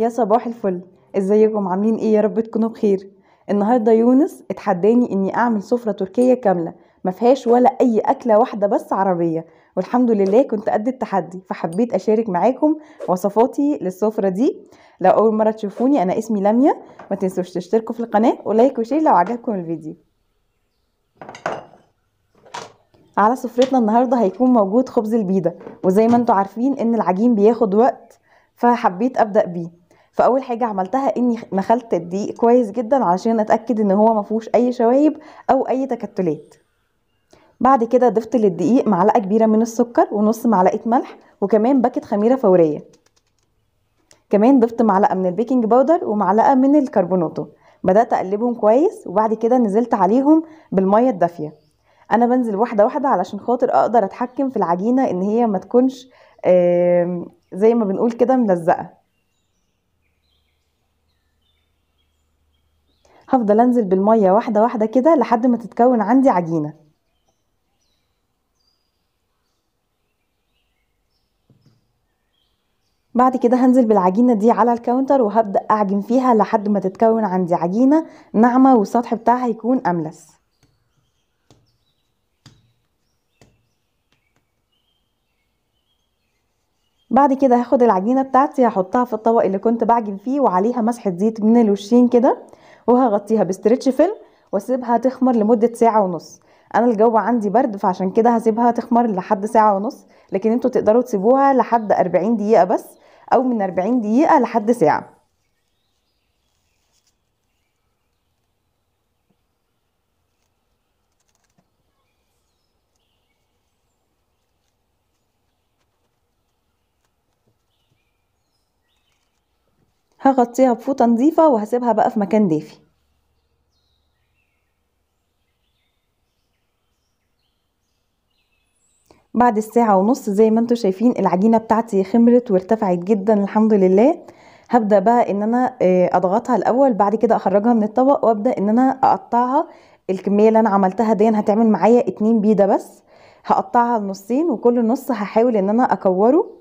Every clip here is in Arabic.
يا صباح الفل ازيكم عاملين ايه يا رب تكونوا بخير النهارده يونس اتحداني اني اعمل سفره تركيه كامله ما فيهاش ولا اي اكله واحده بس عربيه والحمد لله كنت قد التحدي فحبيت اشارك معاكم وصفاتي للسفره دي لو اول مره تشوفوني انا اسمي لميا ما تنسوش تشتركوا في القناه ولايك وشير لو عجبكم الفيديو على سفرتنا النهارده هيكون موجود خبز البيضه وزي ما انتم عارفين ان العجين بياخد وقت فحبيت ابدا بيه فاول حاجه عملتها اني نخلت الدقيق كويس جدا علشان اتاكد ان هو ما فيهوش اي شوايب او اي تكتلات بعد كده ضفت للدقيق معلقه كبيره من السكر ونص معلقه ملح وكمان باكت خميره فوريه كمان ضفت معلقه من البيكنج باودر ومعلقه من الكربوناتو بدات اقلبهم كويس وبعد كده نزلت عليهم بالميه الدافيه انا بنزل واحده واحده علشان خاطر اقدر اتحكم في العجينه ان هي ما تكونش زي ما بنقول كده ملزقه هفضل انزل بالميه واحده واحده كده لحد ما تتكون عندي عجينه بعد كده هنزل بالعجينه دي على الكاونتر وهبدا اعجن فيها لحد ما تتكون عندي عجينه ناعمه والسطح بتاعها يكون املس بعد كده هاخد العجينه بتاعتي هحطها في الطبق اللي كنت بعجن فيه وعليها مسحه زيت من الوشين كده وهغطيها بستريتش فيلم واسيبها تخمر لمده ساعه ونص انا الجو عندي برد فعشان كده هسيبها تخمر لحد ساعه ونص لكن انتوا تقدروا تسيبوها لحد 40 دقيقه بس او من 40 دقيقه لحد ساعه هغطيها بفوطه نظيفه وهسيبها بقى في مكان دافي بعد الساعة ونص زي ما انتم شايفين العجينة بتاعتي خمرت وارتفعت جدا الحمد لله هبدأ بقى ان انا آه، اضغطها الاول بعد كده اخرجها من الطبق وابدأ ان انا اقطعها الكمية اللي انا عملتها دي هتعمل معايا اتنين بيضة بس هقطعها لنصين وكل نص هحاول ان انا اكوره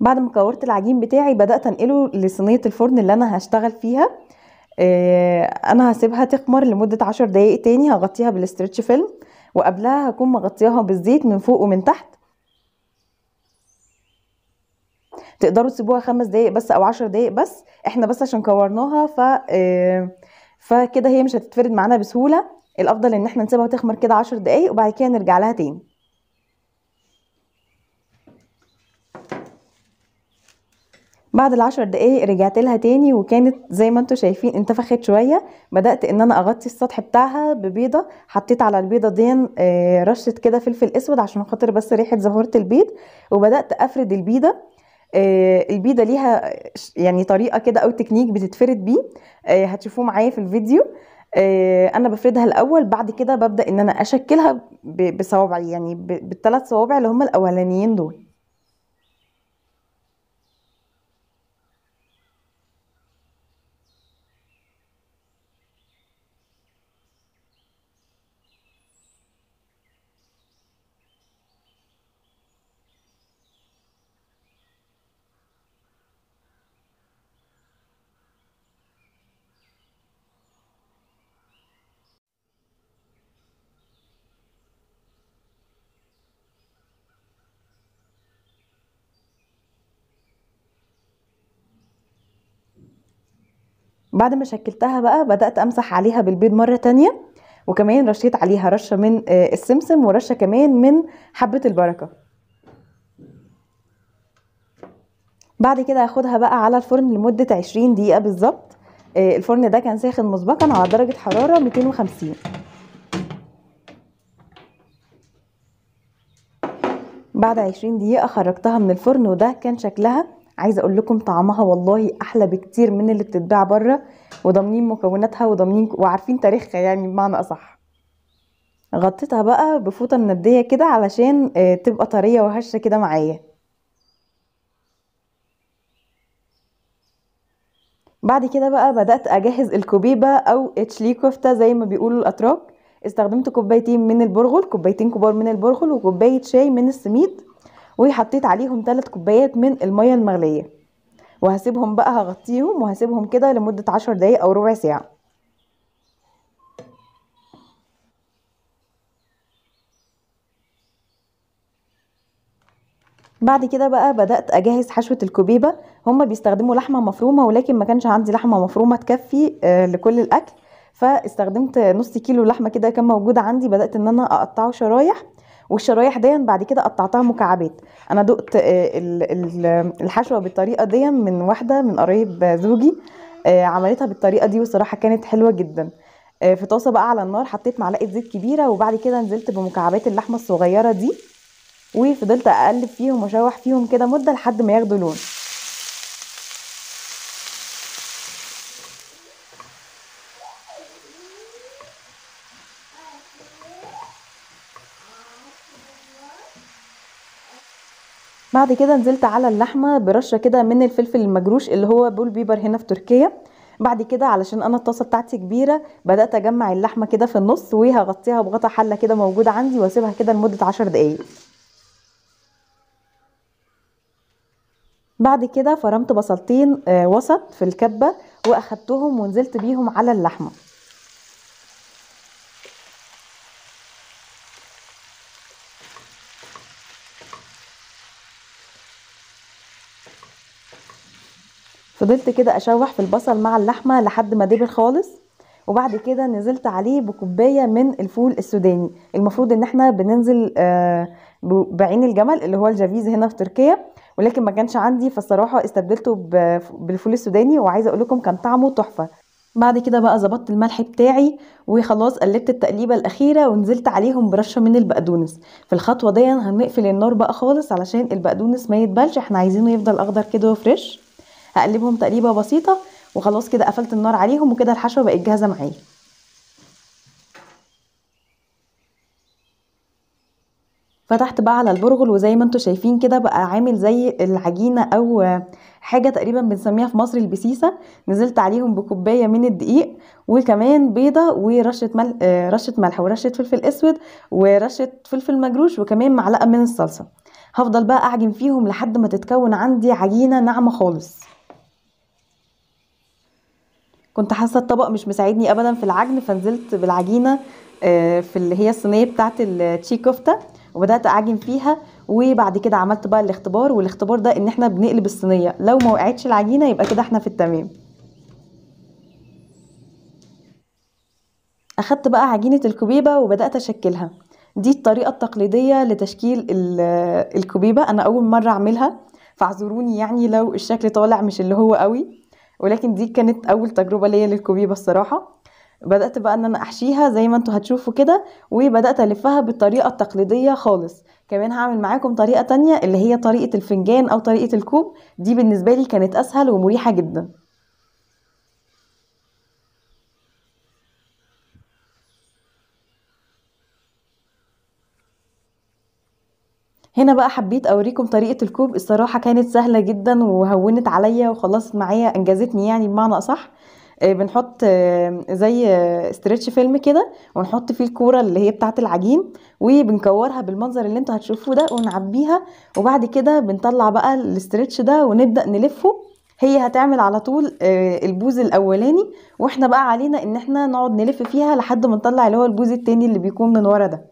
بعد ما كورت العجين بتاعي بدات انقله لصينيه الفرن اللي انا هشتغل فيها آه، انا هسيبها تخمر لمده عشر دقايق تاني هغطيها بالاسترتش فيلم وقبلها هكون مغطياها بالزيت من فوق ومن تحت تقدروا تسيبوها خمس دقايق بس او عشر دقايق بس احنا بس عشان كورناها ف آه، فكده هي مش هتتفرد معانا بسهوله الافضل ان احنا نسيبها تخمر كده عشر دقايق وبعد كده نرجع لها تاني بعد العشر دقايق رجعت لها تاني وكانت زي ما انتم شايفين انتفخت شويه بدات ان انا اغطي السطح بتاعها ببيضه حطيت على البيضه دي آه، رشه كده فلفل اسود عشان خاطر بس ريحه زهوره البيض وبدات افرد البيضه آه، البيضه ليها يعني طريقه كده او تكنيك بتتفرد بيه آه، هتشوفوه معايا في الفيديو انا بفردها الاول بعد كده ببدا ان انا اشكلها بصوابعي يعني بالثلاث صوابع اللي هم الاولانيين دول بعد ما شكلتها بقى بدأت أمسح عليها بالبيض مرة تانية وكمان رشيت عليها رشة من آه، السمسم ورشة كمان من حبة البركة بعد كده هاخدها بقى على الفرن لمدة 20 دقيقة بالظبط آه، الفرن ده كان ساخن مسبقا على درجة حرارة 250 بعد 20 دقيقة خرجتها من الفرن وده كان شكلها عايزه اقول لكم طعمها والله احلى بكتير من اللي بتتباع بره وضامنين مكوناتها وضامنين وعارفين تاريخها يعني بمعنى اصح غطيتها بقى بفوطه منديه كده علشان آه، تبقى طريه وهشه كده معايا بعد كده بقى بدات اجهز الكوبيبه او اتشلي كفته زي ما بيقولوا الاتراك استخدمت كوبايتين من البرغل كوبايتين كبار من البرغل وكوبايه شاي من السميد وحطيت عليهم 3 كوبايات من الميه المغليه وهسيبهم بقى هغطيهم وهسيبهم كده لمده عشر دقايق او ربع ساعه بعد كده بقى بدات اجهز حشوه الكوبيبه هما بيستخدموا لحمه مفرومه ولكن ما كانش عندي لحمه مفرومه تكفي آه، لكل الاكل فاستخدمت نص كيلو لحمه كده كان موجوده عندي بدات ان انا اقطعه شرايح والشرايح دي بعد كده قطعتها مكعبات انا دقت آه، الحشوه بالطريقه دي من واحده من قرايب زوجي آه، عملتها بالطريقه دي وصراحه كانت حلوه جدا آه، في طاسه بقى على النار حطيت معلقه زيت كبيره وبعد كده نزلت بمكعبات اللحمه الصغيره دي وفضلت اقلب فيهم واشوح فيهم كده مده لحد ما ياخدوا لون بعد كده نزلت على اللحمه برشه كده من الفلفل المجروش اللي هو بول بيبر هنا في تركيا بعد كده علشان انا الطاسه بتاعتي كبيره بدات اجمع اللحمه كده في النص وهغطيها بغطا حله كده موجوده عندي واسيبها كده لمده عشر دقايق بعد كده فرمت بصلتين آه، وسط في الكبه واخدتهم ونزلت بيهم على اللحمه فضلت كده اشوح في البصل مع اللحمه لحد ما دبل خالص وبعد كده نزلت عليه بكوبايه من الفول السوداني المفروض ان احنا بننزل آه، بعين الجمل اللي هو الجافيز هنا في تركيا ولكن ما كانش عندي فالصراحه استبدلته بالفول السوداني وعايزه اقول لكم كان طعمه تحفه بعد كده بقى ظبطت الملح بتاعي وخلاص قلبت التقليبه الاخيره ونزلت عليهم برشه من البقدونس في الخطوه دي هنقفل النار بقى خالص علشان البقدونس ما يتبلش احنا عايزينه يفضل اخضر كده وفريش هقلبهم تقليبه بسيطه وخلاص كده قفلت النار عليهم وكده الحشوه بقت جاهزه معايا فتحت بقى على البرغل وزي ما انتم شايفين كده بقى عامل زي العجينه او حاجه تقريبا بنسميها في مصر البسيسه نزلت عليهم بكوبايه من الدقيق وكمان بيضه ورشه ملح آه، رشه ملح ورشه فلفل اسود ورشه فلفل مجروش وكمان معلقه من الصلصه هفضل بقى اعجن فيهم لحد ما تتكون عندي عجينه ناعمه خالص كنت حاسه الطبق مش مساعدني ابدا في العجن فنزلت بالعجينه آه، في اللي هي الصينيه بتاعه التشي كفته وبدات اعجن فيها وبعد كده عملت بقى الاختبار والاختبار ده ان احنا بنقلب الصينيه لو ما وقعتش العجينه يبقى كده احنا في التمام اخدت بقى عجينه الكبيبه وبدات اشكلها دي الطريقه التقليديه لتشكيل الكبيبه انا اول مره اعملها فاعذروني يعني لو الشكل طالع مش اللي هو قوي ولكن دي كانت اول تجربه ليا للكوبيبه الصراحه بدات بقى ان انا احشيها زي ما انتوا هتشوفوا كده وبدات الفها بالطريقه التقليديه خالص كمان هعمل معاكم طريقه تانية اللي هي طريقه الفنجان او طريقه الكوب دي بالنسبه لي كانت اسهل ومريحه جدا هنا بقى حبيت اوريكم طريقه الكوب الصراحه كانت سهله جدا وهونت عليا وخلصت معايا انجزتني يعني بمعنى اصح آه، بنحط آه، زي استرتش آه، فيلم كده ونحط فيه الكوره اللي هي بتاعه العجين وبنكورها بالمنظر اللي انتوا هتشوفوه ده ونعبيها وبعد كده بنطلع بقى الاسترتش ده ونبدا نلفه هي هتعمل على طول البوز الاولاني واحنا بقى علينا ان احنا نقعد نلف فيها لحد ما نطلع اللي هو البوز التاني اللي بيكون من ورا ده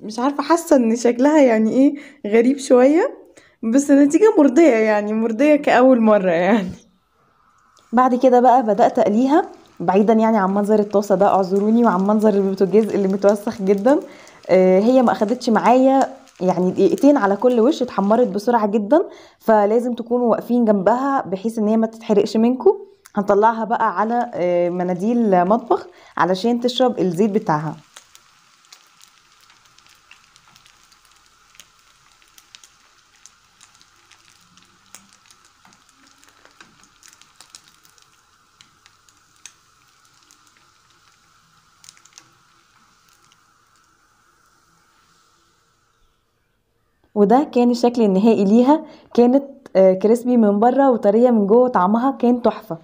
مش عارفة حاسة إن شكلها يعني إيه غريب شوية بس النتيجة مرضية يعني مرضية كأول مرة يعني بعد كده بقى بدأت أقليها بعيدا يعني عن منظر الطاسة ده اعذروني وعن منظر البوتاجاز اللي متوسخ جدا آه، هي ما أخدتش معايا يعني دقيقتين على كل وش اتحمرت بسرعة جدا فلازم تكونوا واقفين جنبها بحيث ان هي ما تتحرقش منكم هنطلعها بقى على آه، مناديل مطبخ علشان تشرب الزيت بتاعها وده كان الشكل النهائي ليها كانت آه، كريسبي من بره وطريه من جوه طعمها كان تحفه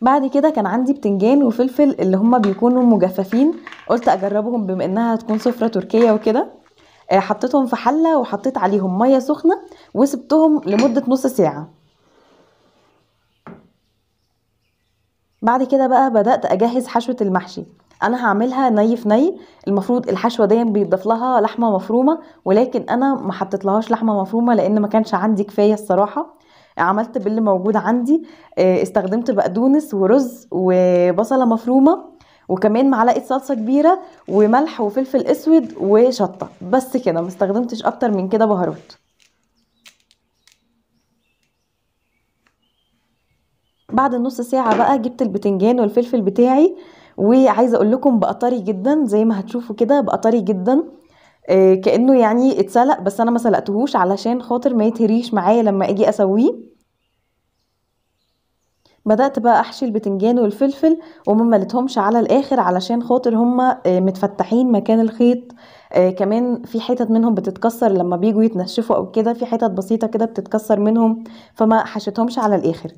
بعد كده كان عندي بتنجان وفلفل اللي هما بيكونوا مجففين قلت اجربهم بما انها تكون سفره تركيه وكده آه، حطيتهم في حله وحطيت عليهم ميه سخنه وسبتهم لمده نص ساعه بعد كده بقى بدات اجهز حشوه المحشي انا هعملها ني في ني المفروض الحشوه دي بيضاف لها لحمه مفرومه ولكن انا ما حطيتلهاش لحمه مفرومه لان ما كانش عندي كفايه الصراحه عملت باللي موجود عندي آه، استخدمت بقدونس ورز وبصله مفرومه وكمان معلقه صلصه كبيره وملح وفلفل اسود وشطه بس كده ما استخدمتش اكتر من كده بهارات بعد النص ساعه بقى جبت البتنجان والفلفل بتاعي وعايزه اقول لكم بقى طري جدا زي ما هتشوفوا كده بقى طري جدا آه، كانه يعني اتسلق بس انا ما سلقتهوش علشان خاطر ما يتهريش معايا لما اجي اسويه بدات بقى احشي البتنجان والفلفل وما ملتهمش على الاخر علشان خاطر هما آه، متفتحين مكان الخيط آه كمان في حتت منهم بتتكسر لما بيجوا يتنشفوا او كده في حتت بسيطه كده بتتكسر منهم فما حشيتهمش على الاخر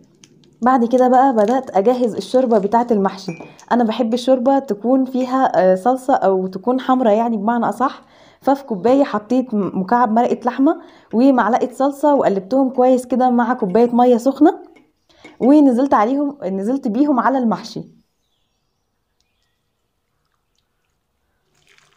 بعد كده بقى بدات اجهز الشوربه بتاعه المحشي انا بحب الشوربه تكون فيها آه، صلصه او تكون حمرا يعني بمعنى اصح ففي كوبايه حطيت مكعب مرقه لحمه ومعلقه صلصه وقلبتهم كويس كده مع كوبايه ميه سخنه ونزلت عليهم نزلت بيهم على المحشي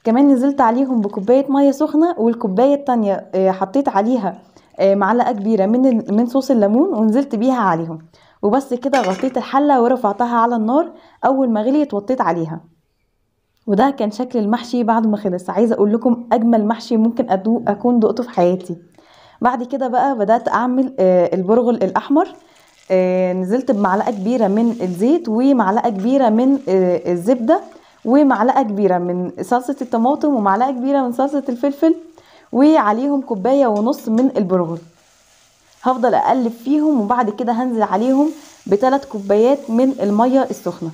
كمان نزلت عليهم بكوبايه ميه سخنه والكوبايه التانية آه، حطيت عليها آه، معلقه كبيره من من صوص الليمون ونزلت بيها عليهم وبس كده غطيت الحلة ورفعتها على النار أول ما غليت وطيت عليها وده كان شكل المحشي بعد ما خلص عايزة أقول لكم أجمل محشي ممكن أدوق أكون دقته في حياتي بعد كده بقى بدأت أعمل آه، البرغل الأحمر آه، نزلت بمعلقة كبيرة من الزيت ومعلقة كبيرة من آه، الزبدة ومعلقة كبيرة من صلصة الطماطم ومعلقة كبيرة من صلصة الفلفل وعليهم كوباية ونص من البرغل هفضل اقلب فيهم وبعد كده هنزل عليهم بثلاث كوبايات من الميه السخنه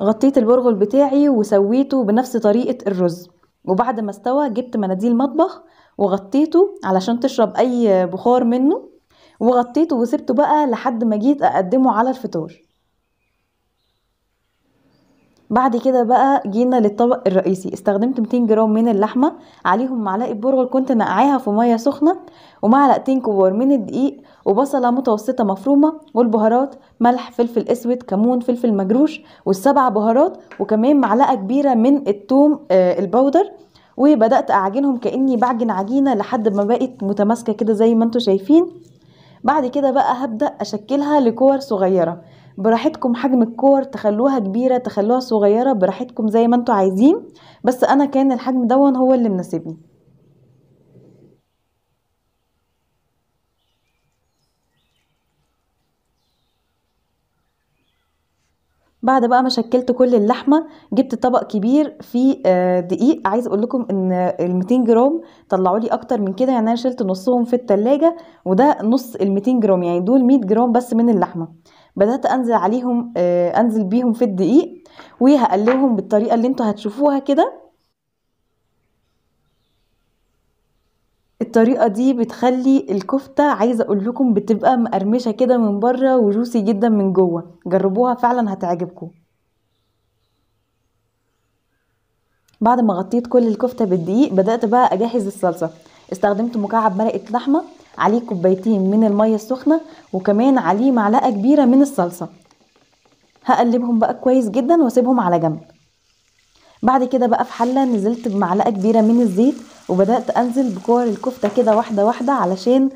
غطيت البرغل بتاعي وسويته بنفس طريقة الرز وبعد ما استوى جبت مناديل مطبخ وغطيته علشان تشرب أي بخار منه وغطيته وسبته بقى لحد ما جيت أقدمه على الفطار بعد كده بقى جينا للطبق الرئيسي استخدمت 200 جرام من اللحمه عليهم معلقه برغل كنت نقعيها في ميه سخنه ومعلقتين كبار من الدقيق وبصله متوسطه مفرومه والبهارات ملح فلفل اسود كمون فلفل مجروش والسبع بهارات وكمان معلقه كبيره من الثوم البودر آه، وبدات اعجنهم كاني بعجن عجينه لحد ما بقت متماسكه كده زي ما انتم شايفين بعد كده بقى هبدا اشكلها لكور صغيره براحتكم حجم الكور تخلوها كبيره تخلوها صغيره براحتكم زي ما انتوا عايزين بس انا كان الحجم دون هو اللي مناسبني بعد بقى ما شكلت كل اللحمه جبت طبق كبير فيه آه، دقيق عايز اقول لكم ان ال 200 جرام طلعوا لي اكتر من كده يعني انا شلت نصهم في التلاجة وده نص ال 200 جرام يعني دول 100 جرام بس من اللحمه بدات انزل عليهم آه، انزل بيهم في الدقيق وهقلبهم بالطريقه اللي انتوا هتشوفوها كده الطريقه دي بتخلي الكفته عايزه اقول لكم بتبقى مقرمشه كده من بره وجوسي جدا من جوه جربوها فعلا هتعجبكم بعد ما غطيت كل الكفته بالدقيق بدات بقى اجهز الصلصه استخدمت مكعب مرقه لحمه عليه كوبايتين من الميه السخنه وكمان عليه معلقه كبيره من الصلصه هقلبهم بقى كويس جدا واسيبهم على جنب بعد كده بقى في حله نزلت بمعلقه كبيره من الزيت وبدات انزل بكور الكفته كده واحده واحده علشان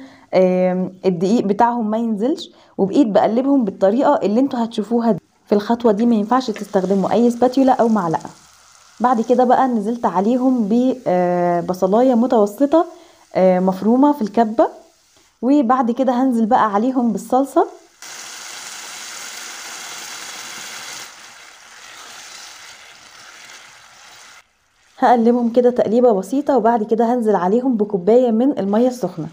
الدقيق بتاعهم ما ينزلش وبقيت بقلبهم بالطريقه اللي انتوا هتشوفوها دي. في الخطوه دي ما ينفعش تستخدموا اي سباتولا او معلقه بعد كده بقى نزلت عليهم ببصلايه آه، متوسطه آه، مفرومه في الكبه وبعد كده هنزل بقى عليهم بالصلصه هقلبهم كده تقليبه بسيطه وبعد كده هنزل عليهم بكوبايه من الميه السخنه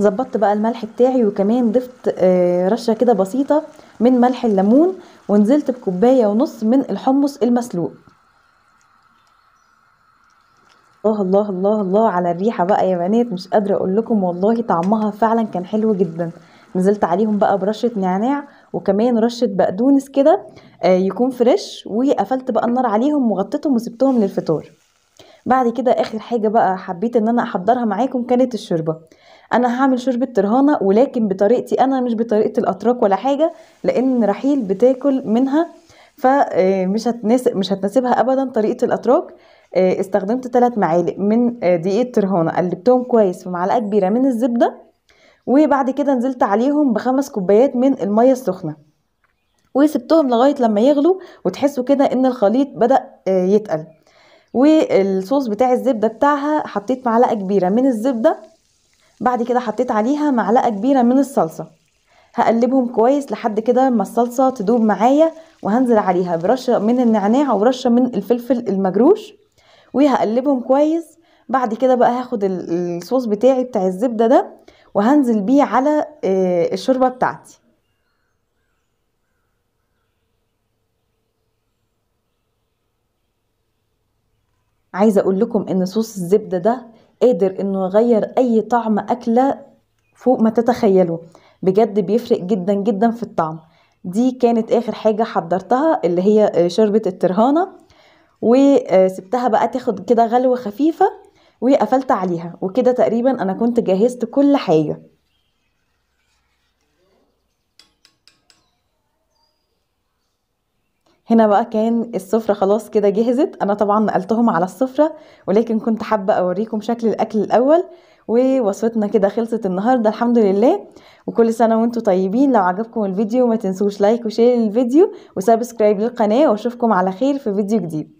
ظبطت بقى الملح بتاعي وكمان ضفت آه، رشه كده بسيطه من ملح الليمون ونزلت بكوبايه ونص من الحمص المسلوق الله الله الله الله على الريحه بقى يا بنات مش قادره اقول لكم والله طعمها فعلا كان حلو جدا نزلت عليهم بقى برشه نعناع وكمان رشه بقدونس كده آه، يكون فريش وقفلت بقى النار عليهم وغطيتهم وسبتهم للفطار بعد كده اخر حاجه بقى حبيت ان انا احضرها معاكم كانت الشوربه انا هعمل شوربه ترهانه ولكن بطريقتي انا مش بطريقه الاتراك ولا حاجه لان رحيل بتاكل منها فمش آه، هتناسب مش هتناسبها ابدا طريقه الاتراك آه، استخدمت ثلاث معالق من دقيق الترهانه قلبتهم كويس في معلقه كبيره من الزبده وبعد كده نزلت عليهم بخمس كوبايات من المية السخنة وسبتهم لغاية لما يغلوا وتحسوا كده ان الخليط بدأ آه، يتقل والصوص بتاع الزبدة بتاعها حطيت معلقة كبيرة من الزبدة بعد كده حطيت عليها معلقة كبيرة من الصلصة هقلبهم كويس لحد كده ما الصلصة تدوب معايا وهنزل عليها برشة من النعناع ورشة من الفلفل المجروش وهقلبهم كويس بعد كده بقى هاخد الصوص بتاعي بتاع الزبدة ده وهنزل بيه على آه، الشوربة بتاعتي عايزة اقول لكم ان صوص الزبدة ده قادر انه يغير اي طعم اكلة فوق ما تتخيلوا بجد بيفرق جدا جدا في الطعم دي كانت اخر حاجة حضرتها اللي هي شوربة الترهانة وسبتها بقى تاخد كده غلوة خفيفة وقفلت عليها وكده تقريبا انا كنت جهزت كل حاجه هنا بقى كان السفرة خلاص كده جهزت أنا طبعا نقلتهم على السفرة ولكن كنت حابة أوريكم شكل الأكل الأول ووصفتنا كده خلصت النهاردة الحمد لله وكل سنة وانتم طيبين لو عجبكم الفيديو ما تنسوش لايك وشير للفيديو وسبسكرايب للقناة واشوفكم على خير في فيديو جديد